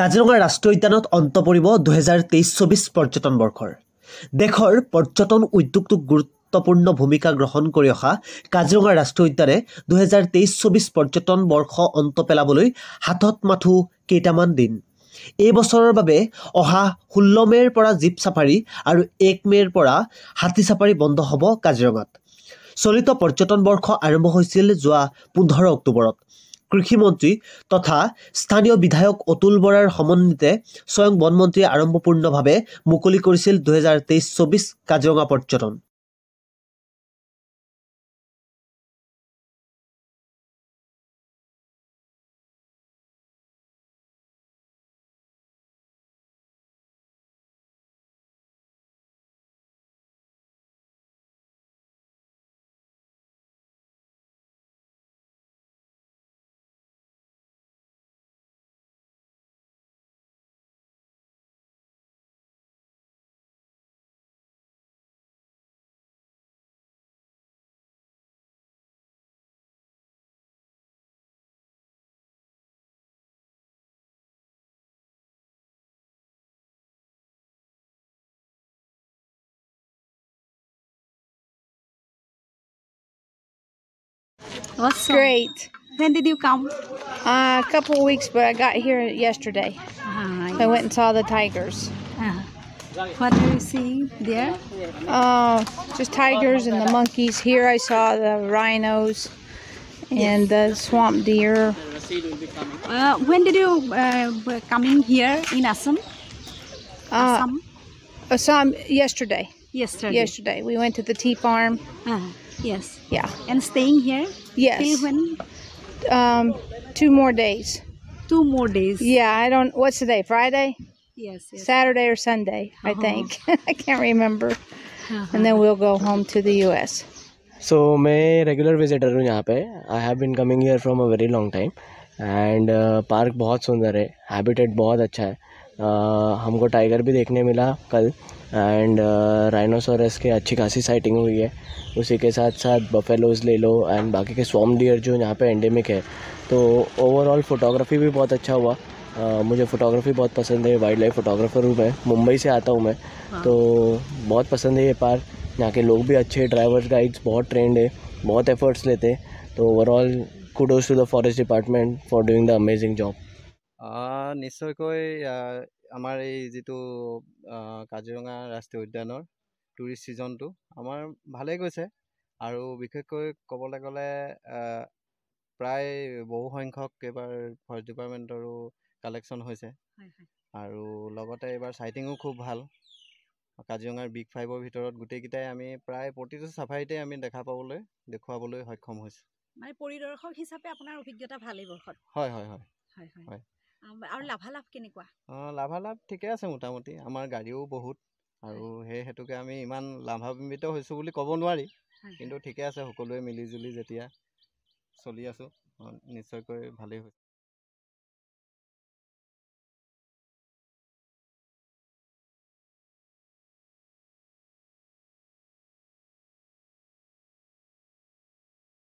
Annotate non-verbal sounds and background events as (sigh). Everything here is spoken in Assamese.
কাজিৰঙা ৰাষ্ট্ৰীয় উদ্যানত অন্ত পৰিব দুহেজাৰ তেইছ চৌবিছ পৰ্যটন বৰ্ষৰ দেশৰ পৰ্যটন উদ্যোগটোক গুৰুত্বপূৰ্ণ ভূমিকা গ্ৰহণ কৰি অহা কাজিৰঙা ৰাষ্ট্ৰীয় উদ্যানে দুহেজাৰ তেইছ চৌবিছ পৰ্যটন বৰ্ষ অন্ত পেলাবলৈ হাতত মাথো কেইটামান দিন এই বছৰৰ বাবে অহা ষোল্ল মে'ৰ পৰা জীপ চাফাৰী আৰু এক মে'ৰ পৰা হাতী চাফাৰী বন্ধ হ'ব কাজিৰঙাত চলিত পৰ্যটন বৰ্ষ আৰম্ভ হৈছিল যোৱা পোন্ধৰ অক্টোবৰত কৃষিমন্ত্ৰী তথা স্থানীয় বিধায়ক অতুল বৰাৰ সমন্বিতে স্বয়ং বনমন্ত্ৰীয়ে আৰম্ভপূৰ্ণভাৱে মুকলি কৰিছিল দুহেজাৰ তেইছ চৌবিছ কাজিৰঙা পৰ্যটন Awesome. Great. When did you come? Uh, a couple weeks, but I got here yesterday. Ah, yes. I went and saw the tigers. Ah. What do you see there? Uh, just tigers and the monkeys. Here I saw the rhinos and yes. the swamp deer. Uh, when did you uh, coming here in Assam? Uh, Assam? Assam yesterday. Yesterday. Yesterday. We went to the tea farm. Uh, yes. Yeah. And staying here? Yes. Till when? Um, two more days. Two more days. Yeah, I don't, what's today, Friday? Yes. yes. Saturday or Sunday, uh -huh. I uh-huh. think. (laughs) I can't remember. Uh -huh. And then we'll go home to the U.S. so, I'm a regular visitor पे I have been coming here from a very long time and park park is very beautiful. Habitat is very good. We tiger a tiger मिला एंड राइनोसोरस uh, के अच्छी खासी साइटिंग हुई है उसी के साथ साथ बफेलोज़ ले लो एंड बाकी के स्वाम डियर जो यहाँ पे एंडेमिक है तो ओवरऑल फ़ोटोग्राफी भी बहुत अच्छा हुआ Uh, मुझे फ़ोटोग्राफ़ी बहुत पसंद है वाइल्ड लाइफ फ़ोटोग्राफ़र हूँ मैं मुंबई से आता हूँ मैं हाँ। तो बहुत पसंद है ये पार्क यहाँ के लोग भी अच्छे ड्राइवर गाइड्स बहुत ट्रेंड है बहुत एफर्ट्स लेते हैं तो overall kudos to the forest department for doing the amazing job को আমাৰ এই যিটো কাজিৰঙা ৰাষ্ট্ৰীয় উদ্যানৰ টুৰিষ্ট ছিজনটো আমাৰ ভালেই গৈছে আৰু বিশেষকৈ ক'বলৈ গ'লে প্ৰায় বহু সংখ্যক এইবাৰ ফৰেষ্ট ডিপাৰ্টমেণ্টৰো কালেকশ্যন হৈছে আৰু লগতে এইবাৰ চাইটিঙো খুব ভাল কাজিৰঙাৰ বিগ ফাইভৰ ভিতৰত গোটেইকেইটাই আমি প্ৰায় প্ৰতিটো চাফাৰীতে আমি দেখা পাবলৈ দেখুৱাবলৈ সক্ষম হৈছোঁ পৰিদৰ্শক হিচাপে আপোনাৰ অভিজ্ঞতা হয় হয় আৰু লাভালাভ কেনেকুৱা অঁ লাভালাভ ঠিকে আছে মোটামুটি আমাৰ গাড়ীও বহুত আৰু সেই হেতুকে আমি ইমান লাভাম্বিত হৈছোঁ বুলি ক'ব নোৱাৰি কিন্তু ঠিকে আছে সকলোৱে মিলিজুলি যেতিয়া চলি আছোঁ নিশ্চয়কৈ ভালেই হৈছে